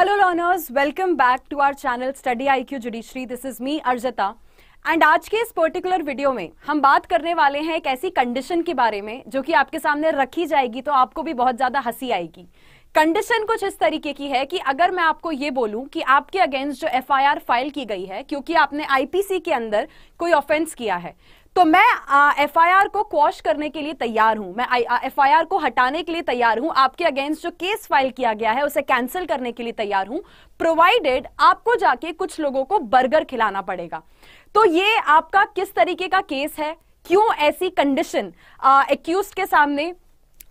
Hello welcome back to to channel study I Q judiciary this is me Arjata and आज के इस particular video में हम बात करने वाले हैं एक ऐसी कंडीशन के बारे में जो कि आपके सामने रखी जाएगी तो आपको भी बहुत ज़्यादा हंसी आएगी कंडीशन कुछ इस तरीके की है कि अगर मैं आपको ये बोलूं कि आपके अगेंस्ट जो एफआईआर फाइल की गई है क्योंकि आपने आईपीसी के अंदर कोई ऑफेंस किया है तो मैं एफआईआर को क्वॉश करने के लिए तैयार हूं मैं एफआईआर को हटाने के लिए तैयार हूं आपके अगेंस्ट जो केस फाइल किया गया है उसे कैंसिल करने के लिए तैयार हूं प्रोवाइडेड आपको जाके कुछ लोगों को बर्गर खिलाना पड़ेगा तो ये आपका किस तरीके का केस है क्यों ऐसी कंडीशन एक्यूज के सामने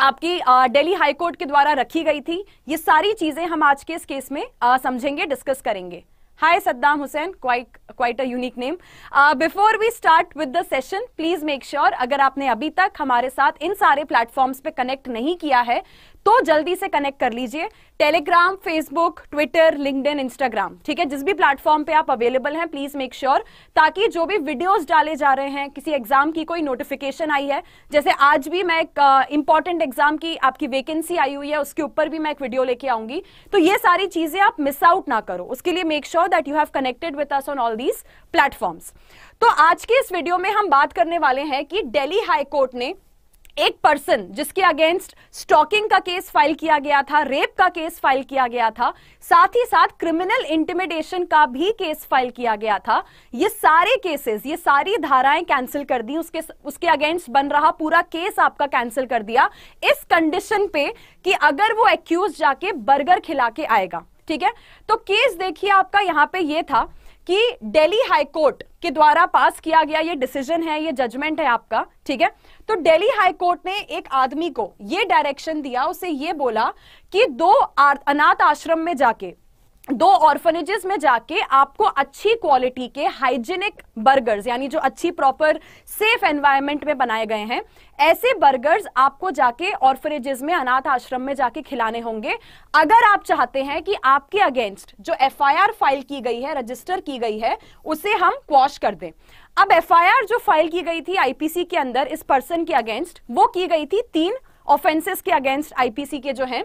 आपकी दिल्ली हाईकोर्ट के द्वारा रखी गई थी ये सारी चीजें हम आज के इस केस में समझेंगे डिस्कस करेंगे Hi Saddam Hussein, quite quite a unique name. Uh, before we start with the session, please make sure अगर आपने अभी तक हमारे साथ इन सारे platforms पे connect नहीं किया है तो जल्दी से कनेक्ट कर लीजिए Telegram Facebook Twitter LinkedIn Instagram ठीक है जिस भी प्लेटफॉर्म पे आप अवेलेबल हैं प्लीज मेक श्योर ताकि जो भी वीडियोस डाले जा रहे हैं किसी एग्जाम की कोई नोटिफिकेशन आई है जैसे आज भी मैं एक इंपॉर्टेंट uh, एग्जाम की आपकी वेकेंसी आई हुई है उसके ऊपर भी मैं एक वीडियो लेके आऊंगी तो ये सारी चीजें आप मिस आउट ना करो उसके लिए make sure that you have connected with us on all these platforms तो आज के इस वीडियो में हम बात करने वाले हैं कि डेली हाईकोर्ट ने एक पर्सन जिसके अगेंस्ट स्टॉकिंग का केस फाइल किया गया था रेप का केस फाइल किया गया था साथ ही साथ क्रिमिनल इंटिमिडेशन का भी केस फाइल किया गया था ये सारे केसेस ये सारी धाराएं कैंसिल कर दी उसके उसके अगेंस्ट बन रहा पूरा केस आपका कैंसिल कर दिया इस कंडीशन पे कि अगर वो एक्यूज जाके बर्गर खिला के आएगा ठीक है तो केस देखिए आपका यहां पर यह था कि दिल्ली हाई कोर्ट के द्वारा पास किया गया ये डिसीजन है ये जजमेंट है आपका ठीक है तो दिल्ली हाई कोर्ट ने एक आदमी को ये डायरेक्शन दिया उसे ये बोला कि दो अनाथ आश्रम में जाके दो ऑर्फनेजेस में जाके आपको अच्छी क्वालिटी के हाइजेनिक बर्गर्स यानी जो अच्छी प्रॉपर सेफ एनवायरनमेंट में बनाए गए हैं ऐसे बर्गर्स आपको जाके ऑर्फनेजेस में अनाथ आश्रम में जाके खिलाने होंगे अगर आप चाहते हैं कि आपके अगेंस्ट जो एफआईआर फाइल की गई है रजिस्टर की गई है उसे हम क्वॉश कर दें अब एफआईआर जो फाइल की गई थी आईपीसी के अंदर इस पर्सन के अगेंस्ट वो की गई थी तीन ऑफेंसेस के अगेंस्ट आईपीसी के जो हैं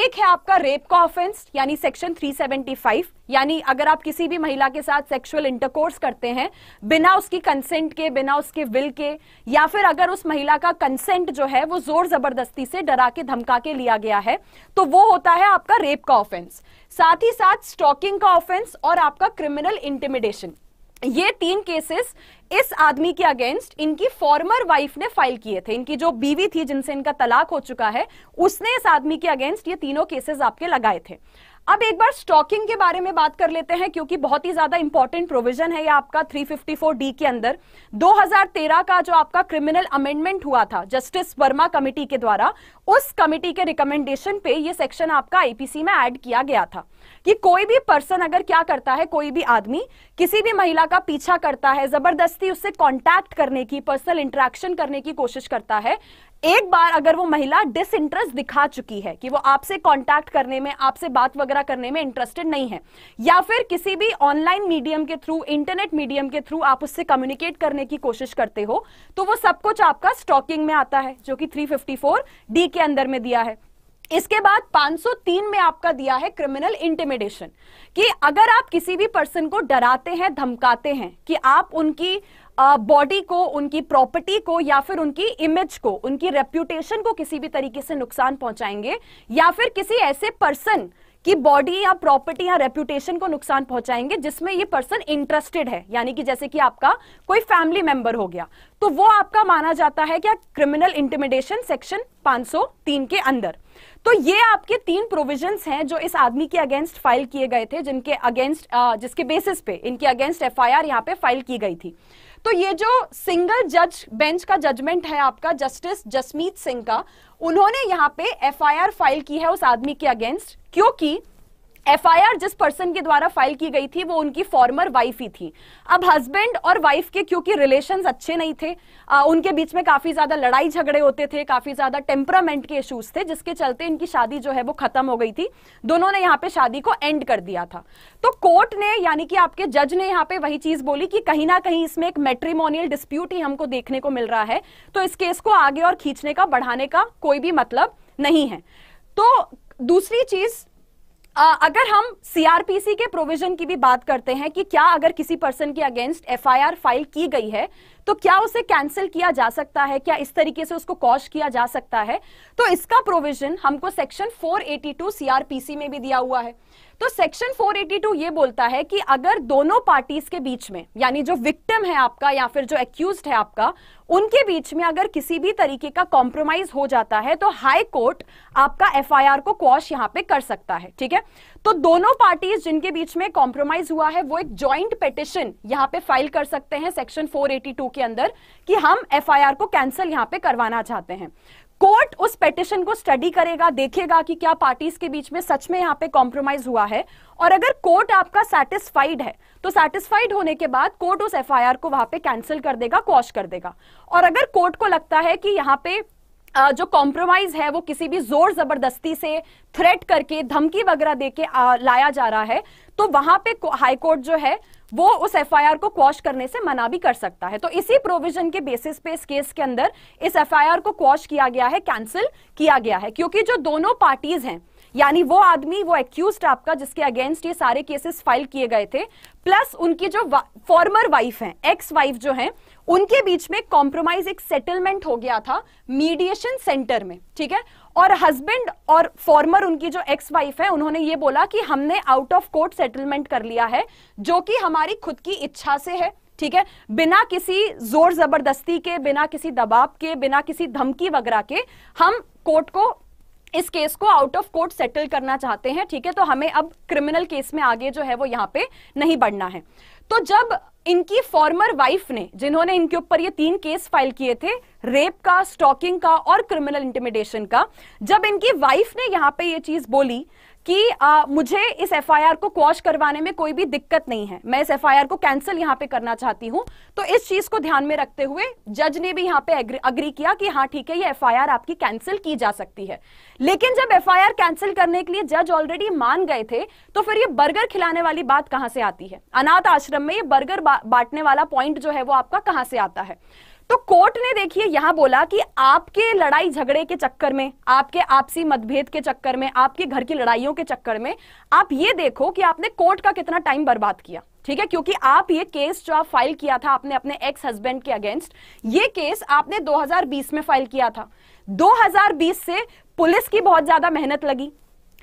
एक है आपका रेप का ऑफेंस यानी सेक्शन 375 यानी अगर आप किसी भी महिला के साथ सेक्सुअल इंटरकोर्स करते हैं बिना उसकी कंसेंट के बिना उसके विल के या फिर अगर उस महिला का कंसेंट जो है वो जोर जबरदस्ती से डरा के धमका के लिया गया है तो वो होता है आपका रेप का ऑफेंस साथ ही साथ स्टॉकिंग का ऑफेंस और आपका क्रिमिनल इंटिमिडेशन ये तीन केसेस इस आदमी के अगेंस्ट इनकी फॉर्मर वाइफ ने फाइल किए थे इनकी जो बीवी थी जिनसे इनका तलाक हो चुका है उसने इस आदमी के अगेंस्ट ये तीनों केसेस आपके लगाए थे अब एक बार स्टॉकिंग के बारे में बात कर लेते हैं क्योंकि बहुत ही ज्यादा इंपॉर्टेंट प्रोविजन है ये आपका 354 डी के अंदर 2013 का जो आपका क्रिमिनल अमेंडमेंट हुआ था जस्टिस वर्मा कमेटी के द्वारा उस कमेटी के रिकमेंडेशन पे ये सेक्शन आपका आईपीसी में ऐड किया गया था कि कोई भी पर्सन अगर क्या करता है कोई भी आदमी किसी भी महिला का पीछा करता है जबरदस्ती उससे कॉन्टैक्ट करने की पर्सनल इंट्रैक्शन करने की कोशिश करता है एक बार अगर वो महिला डिसइंटरेस्ट दिखा चुकी है कि वो आपसे कांटेक्ट करने में आपसे बात वगैरह करने में इंटरेस्टेड नहीं है या फिर किसी भी ऑनलाइन मीडियम के थ्रू इंटरनेट मीडियम के थ्रू आप उससे कम्युनिकेट करने की कोशिश करते हो तो वो सब कुछ आपका स्टॉकिंग में आता है जो कि 354 डी के अंदर में दिया है इसके बाद 503 में आपका दिया है क्रिमिनल इंटिमिडेशन कि अगर आप किसी भी पर्सन को डराते हैं धमकाते हैं कि आप उनकी बॉडी को उनकी प्रॉपर्टी को या फिर उनकी इमेज को उनकी रेप्यूटेशन को किसी भी तरीके से नुकसान पहुंचाएंगे या फिर किसी ऐसे पर्सन कि बॉडी या प्रॉपर्टी या रेप्यूटेशन को नुकसान पहुंचाएंगे जिसमें ये पर्सन इंटरेस्टेड है यानी कि जैसे कि आपका कोई फैमिली मेंबर हो गया तो वो आपका माना जाता है क्या क्रिमिनल इंटिमिडेशन सेक्शन 503 के अंदर तो ये आपके तीन प्रोविजंस हैं जो इस आदमी के अगेंस्ट फाइल किए गए थे जिनके अगेंस्ट जिसके बेसिस पे इनके अगेंस्ट एफआईआर यहां पे फाइल की गई थी तो ये जो सिंगल जज बेंच का जजमेंट है आपका जस्टिस जसमीत सिंह का उन्होंने यहाँ पे एफआईआर फाइल की है उस आदमी के अगेंस्ट क्योंकि एफआईआर जिस पर्सन के द्वारा फाइल की गई थी वो उनकी फॉर्मर वाइफ ही थी अब हस्बैंड और वाइफ के क्योंकि रिलेशंस अच्छे नहीं थे आ, उनके बीच में काफ़ी ज़्यादा लड़ाई झगड़े होते थे काफ़ी ज़्यादा टेम्परामेंट के इशूज थे जिसके चलते इनकी शादी जो है वो ख़त्म हो गई थी दोनों ने यहाँ पे शादी को एंड कर दिया था तो कोर्ट ने यानी कि आपके जज ने यहाँ पे वही चीज़ बोली कि कहीं ना कहीं इसमें एक मेट्रीमोनियल डिस्प्यूट ही हमको देखने को मिल रहा है तो इस केस को आगे और खींचने का बढ़ाने का कोई भी मतलब नहीं है तो दूसरी चीज़ आ, अगर हम सीआरपीसी के प्रोविजन की भी बात करते हैं कि क्या अगर किसी पर्सन के अगेंस्ट एफआईआर फाइल की गई है तो क्या उसे कैंसिल किया जा सकता है क्या इस तरीके से उसको कॉश किया जा सकता है तो इसका प्रोविजन हमको सेक्शन 482 सीआरपीसी में भी दिया हुआ है तो सेक्शन 482 ये बोलता है कि अगर दोनों पार्टीज के बीच में यानी जो विक्टिम है आपका या फिर जो एक्यूज है आपका उनके बीच में अगर किसी भी तरीके का कॉम्प्रोमाइज हो जाता है तो हाई कोर्ट आपका एफआईआर को क्वॉश यहां पे कर सकता है ठीक है तो दोनों पार्टीज जिनके बीच में कॉम्प्रोमाइज हुआ है वो एक ज्वाइंट पिटिशन यहाँ पे फाइल कर सकते हैं सेक्शन 482 के अंदर कि हम एफआईआर को कैंसिल यहाँ पे करवाना चाहते हैं कोर्ट उस पिटिशन को स्टडी करेगा देखेगा कि क्या पार्टीज के बीच में सच में यहाँ पे कॉम्प्रोमाइज हुआ है और अगर कोर्ट आपका सेटिस्फाइड है तो सेटिस्फाइड होने के बाद कोर्ट उस एफआईआर को वहां पे कैंसिल कर देगा क्वॉश कर देगा और अगर कोर्ट को लगता है कि यहाँ पे जो कॉम्प्रोमाइज है वो किसी भी जोर जबरदस्ती से थ्रेट करके धमकी वगैरह दे के लाया जा रहा है तो वहां पे हाईकोर्ट जो है वो उस एफआईआर को क्वॉश करने से मना भी कर सकता है तो इसी प्रोविजन के बेसिस पे इस केस के अंदर इस एफआईआर को क्वॉश किया गया है कैंसिल किया गया है क्योंकि जो दोनों पार्टीज हैं यानी वो आदमी वो एक्यूज आपका जिसके अगेंस्ट ये सारे केसेस फाइल किए गए थे प्लस उनकी जो फॉर्मर वाइफ है एक्स वाइफ जो है उनके बीच में कॉम्प्रोमाइज एक सेटलमेंट हो गया था मीडिएशन सेंटर में ठीक है और हस्बैंड और फॉर्मर उनकी जो एक्स वाइफ है उन्होंने ये बोला कि हमने आउट ऑफ कोर्ट सेटलमेंट कर लिया है जो कि हमारी खुद की इच्छा से है ठीक है बिना किसी जोर जबरदस्ती के बिना किसी दबाव के बिना किसी धमकी वगैरह के हम कोर्ट को इस केस को आउट ऑफ कोर्ट सेटल करना चाहते हैं ठीक है तो हमें अब क्रिमिनल केस में आगे जो है वो यहां पे नहीं बढ़ना है तो जब इनकी फॉर्मर वाइफ ने जिन्होंने इनके ऊपर ये तीन केस फाइल किए थे रेप का स्टॉकिंग का और क्रिमिनल इंटिमिडेशन का जब इनकी वाइफ ने यहां पे ये चीज बोली कि आ, मुझे इस एफआईआर को क्वॉश करवाने में कोई भी दिक्कत नहीं है मैं इस एफआईआर को कैंसिल यहां पे करना चाहती हूं तो इस चीज को ध्यान में रखते हुए जज ने भी यहां पे अग्री, अग्री किया कि हाँ ठीक है ये एफआईआर आपकी कैंसिल की जा सकती है लेकिन जब एफआईआर कैंसिल करने के लिए जज ऑलरेडी मान गए थे तो फिर ये बर्गर खिलाने वाली बात कहां से आती है अनाथ आश्रम में ये बर्गर बांटने वाला पॉइंट जो है वो आपका कहां से आता है तो कोर्ट ने देखिए यहां बोला कि आपके लड़ाई झगड़े के चक्कर में आपके आपसी मतभेद के चक्कर में आपके घर की लड़ाइयों के चक्कर में आप ये देखो कि आपने कोर्ट का कितना टाइम बर्बाद किया ठीक है क्योंकि आप ये केस जो आप फाइल किया था आपने अपने एक्स हस्बैंड के अगेंस्ट ये केस आपने 2020 में फाइल किया था 2020 से पुलिस की बहुत ज्यादा मेहनत लगी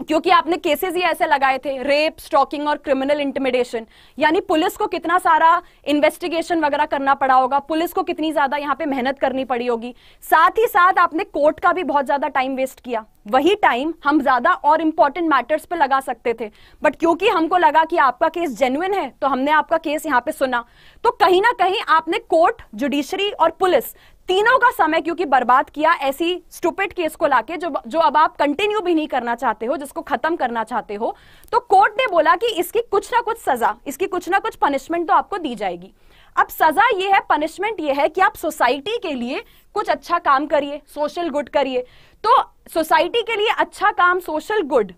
क्योंकि आपने केसेस ही ऐसे लगाए थे रेप स्टॉकिंग और क्रिमिनल इंटिमिडेशन यानी पुलिस को कितना सारा इन्वेस्टिगेशन वगैरह करना पड़ा होगा पुलिस को कितनी ज्यादा यहाँ पे मेहनत करनी पड़ी होगी साथ ही साथ आपने कोर्ट का भी बहुत ज्यादा टाइम वेस्ट किया वही टाइम हम ज्यादा और इंपॉर्टेंट मैटर्स पे लगा सकते थे बट क्योंकि हमको लगा कि आपका केस जेन्युन है तो हमने आपका केस यहाँ पे सुना तो कहीं ना कहीं आपने कोर्ट जुडिशरी और पुलिस तीनों का समय क्योंकि बर्बाद किया ऐसी स्टूपिड केस को लाके जो जो अब आप कंटिन्यू भी नहीं करना चाहते हो जिसको खत्म करना चाहते हो तो कोर्ट ने बोला कि इसकी कुछ ना कुछ सजा इसकी कुछ ना कुछ पनिशमेंट तो आपको दी जाएगी अब सजा ये है पनिशमेंट ये है कि आप सोसाइटी के लिए कुछ अच्छा काम करिए सोशल गुड करिए तो सोसाइटी के लिए अच्छा काम सोशल गुड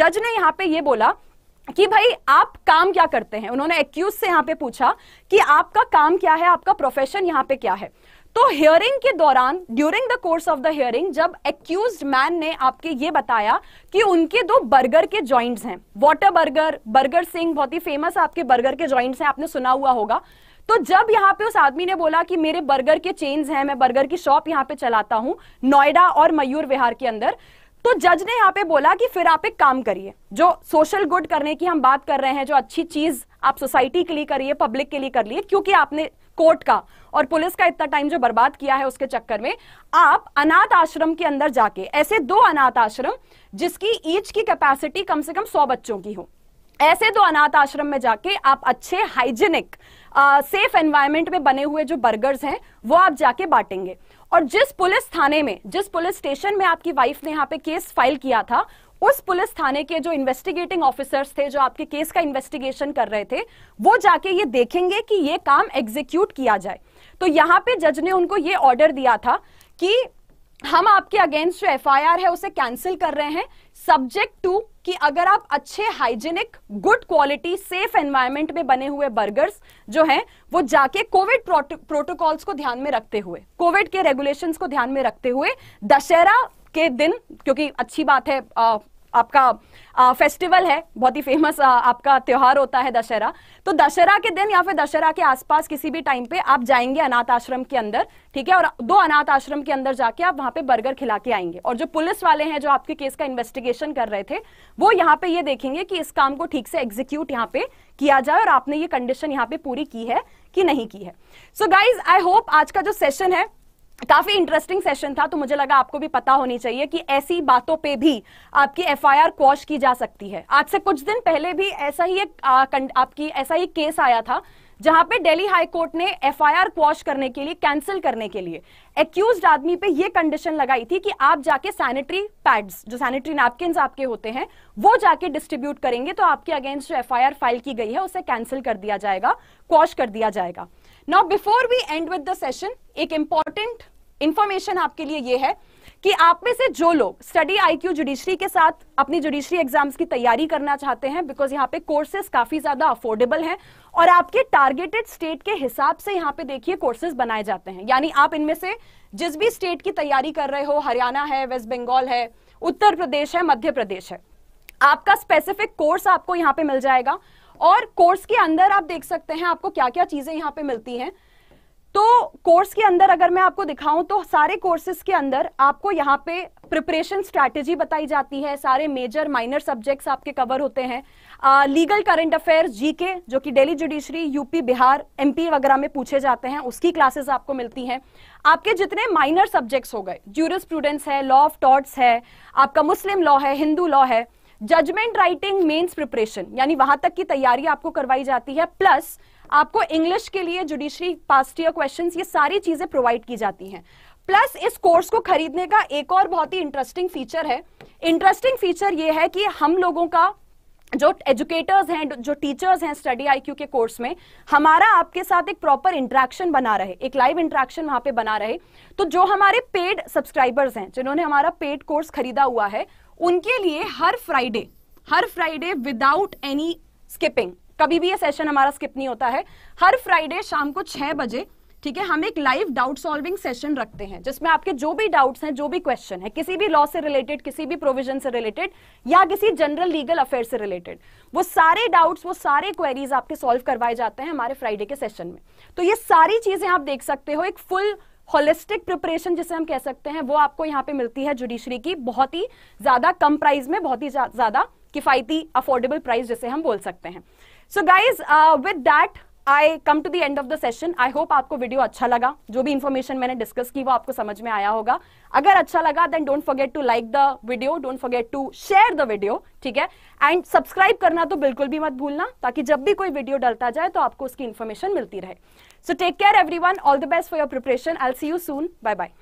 जज ने यहाँ पे ये बोला कि भाई आप काम क्या करते हैं उन्होंने एक्यूज से यहां पे पूछा कि आपका काम क्या है आपका प्रोफेशन यहाँ पे क्या है तो हियरिंग के दौरान during the course of the hearing जब एक्यूज मैन ने आपके ये बताया कि उनके दो बर्गर के जॉइंट्स हैं वाटर बर्गर बर्गर सिंह बहुत ही फेमस आपके बर्गर के जॉइंट्स हैं आपने सुना हुआ होगा तो जब यहाँ पे उस आदमी ने बोला कि मेरे बर्गर के चेन्स हैं मैं बर्गर की शॉप यहां पे चलाता हूं नोएडा और मयूर विहार के अंदर तो जज ने यहाँ पे बोला कि फिर आप एक काम करिए जो सोशल गुड करने की हम बात कर रहे हैं जो अच्छी चीज आप सोसाइटी के लिए करिए पब्लिक के लिए कर लिए क्योंकि आपने कोर्ट का और पुलिस का इतना टाइम जो बर्बाद किया है उसके चक्कर में आप अनाथ आश्रम के अंदर जाके ऐसे दो अनाथ आश्रम जिसकी ईच की कैपेसिटी कम से कम सौ बच्चों की हो ऐसे दो अनाथ आश्रम में जाके आप अच्छे हाइजीनिक सेफ एनवायरमेंट में बने हुए जो बर्गर्स हैं वो आप जाके बांटेंगे और जिस पुलिस थाने में जिस पुलिस स्टेशन में आपकी वाइफ ने यहाँ पे केस फाइल किया था उस पुलिस थाने के जो इन्वेस्टिगेटिंग ऑफिसर्स थे जो आपके केस का इन्वेस्टिगेशन कर रहे थे वो जाके ये देखेंगे कि ये काम एग्जीक्यूट किया जाए तो यहां पे जज ने उनको ये ऑर्डर दिया था कि हम आपके अगेंस्ट जो एफ है उसे कैंसिल कर रहे हैं सब्जेक्ट टू कि अगर आप अच्छे hygienic good quality safe environment में बने हुए बर्गर्स जो हैं वो जाके कोविड प्रोटोकॉल्स को ध्यान में रखते हुए कोविड के रेगुलेशंस को ध्यान में रखते हुए दशहरा के दिन क्योंकि अच्छी बात है आ, आपका आ, फेस्टिवल है बहुत ही फेमस आ, आपका त्यौहार होता है दशहरा तो दशहरा के दिन या फिर दशहरा के आसपास किसी भी टाइम पे आप जाएंगे अनाथ आश्रम के अंदर ठीक है और दो अनाथ आश्रम के अंदर जाके आप वहां पे बर्गर खिला के आएंगे और जो पुलिस वाले हैं जो आपके केस का इन्वेस्टिगेशन कर रहे थे वो यहाँ पे ये देखेंगे कि इस काम को ठीक से एग्जीक्यूट यहाँ पे किया जाए और आपने ये कंडीशन यहाँ पे पूरी की है कि नहीं की है सो गाइज आई होप आज का जो सेशन है काफी इंटरेस्टिंग सेशन था तो मुझे लगा आपको भी पता होनी चाहिए कि ऐसी बातों पे भी आपकी एफआईआर क्वॉश की जा सकती है आज से कुछ दिन पहले भी ऐसा ही एक आ, आपकी ऐसा ही केस आया था जहां पे दिल्ली हाई कोर्ट ने एफआईआर क्वॉश करने के लिए कैंसिल करने के लिए एक्यूज आदमी पे ये कंडीशन लगाई थी कि आप जाके सैनिटरी पैड्स जो सैनिटरी नैपकिन आपके होते हैं वो जाके डिस्ट्रीब्यूट करेंगे तो आपके अगेंस्ट जो एफ फाइल की गई है उसे कैंसिल कर दिया जाएगा क्वॉश कर दिया जाएगा now before we end with the session एक इंपॉर्टेंट इंफॉर्मेशन आपके लिए ये है कि आप में से जो लोग स्टडी आईक्यू जुडिशरी के साथ अपनी जुडिशरी एग्जाम्स की तैयारी करना चाहते हैं बिकॉज यहाँ पे कोर्सेज काफी ज्यादा अफोर्डेबल हैं और आपके टारगेटेड स्टेट के हिसाब से यहाँ पे देखिए कोर्सेज बनाए जाते हैं यानी आप इनमें से जिस भी स्टेट की तैयारी कर रहे हो हरियाणा है वेस्ट बंगाल है उत्तर प्रदेश है मध्य प्रदेश है आपका स्पेसिफिक कोर्स आपको यहाँ पे मिल जाएगा और कोर्स के अंदर आप देख सकते हैं आपको क्या क्या चीजें यहाँ पे मिलती हैं तो कोर्स के अंदर अगर मैं आपको दिखाऊं तो सारे कोर्सेज के अंदर आपको यहाँ पे प्रिपरेशन स्ट्रैटेजी बताई जाती है सारे मेजर माइनर सब्जेक्ट्स आपके कवर होते हैं लीगल करंट अफेयर्स जीके जो कि Delhi judiciary UP Bihar MP वगैरह में पूछे जाते हैं उसकी क्लासेस आपको मिलती हैं आपके जितने माइनर सब्जेक्ट्स हो गए ज्यूर स्टूडेंट्स है लॉ ऑफ टॉट्स है आपका मुस्लिम लॉ है हिंदू लॉ है जजमेंट राइटिंग मेन्स प्रिपरेशन यानी वहां तक की तैयारी आपको करवाई जाती है प्लस आपको इंग्लिश के लिए जुडिशरी पास्ट ईयर क्वेश्चन ये सारी चीजें प्रोवाइड की जाती हैं प्लस इस कोर्स को खरीदने का एक और बहुत ही इंटरेस्टिंग फीचर है इंटरेस्टिंग फीचर ये है कि हम लोगों का जो एजुकेटर्स हैं जो टीचर्स हैं स्टडी आईक्यू के कोर्स में हमारा आपके साथ एक प्रॉपर इंट्रैक्शन बना रहे एक लाइव इंट्रैक्शन वहां पे बना रहे तो जो हमारे पेड सब्सक्राइबर्स हैं जिन्होंने हमारा पेड कोर्स खरीदा हुआ है उनके लिए हर फ्राइडे हर फ्राइडे विदाउट एनी स्किपिंग कभी भी ये सेशन हमारा स्किप नहीं होता है हर फ्राइडे शाम को छह बजे ठीक है हम एक लाइव डाउट सॉल्विंग सेशन रखते हैं जिसमें आपके जो भी डाउट्स हैं जो भी क्वेश्चन है किसी भी लॉ से रिलेटेड किसी भी प्रोविजन से रिलेटेड या किसी जनरल लीगल अफेयर से रिलेटेड वो सारे डाउट्स वो सारे क्वेरीज आपके सॉल्व करवाए जाते हैं हमारे फ्राइडे के सेशन में तो ये सारी चीजें आप देख सकते हो एक फुल होलिस्टिक प्रिपरेशन जिसे हम कह सकते हैं वो आपको यहाँ पे मिलती है जुडिशरी की बहुत ही ज्यादा कम प्राइस में बहुत ही ज्यादा किफायती अफोर्डेबल प्राइस जिसे हम बोल सकते हैं so guys with that I come to the end of the session I hope आपको वीडियो अच्छा लगा जो भी इन्फॉर्मेशन मैंने डिस्कस की वो आपको समझ में आया होगा अगर अच्छा लगा then don't forget to like the video don't forget to share the video ठीक है एंड सब्सक्राइब करना तो बिल्कुल भी मत भूलना ताकि जब भी कोई वीडियो डलता जाए तो आपको उसकी इन्फॉर्मेशन मिलती रहे so take care everyone all the best for your preparation I see you soon bye bye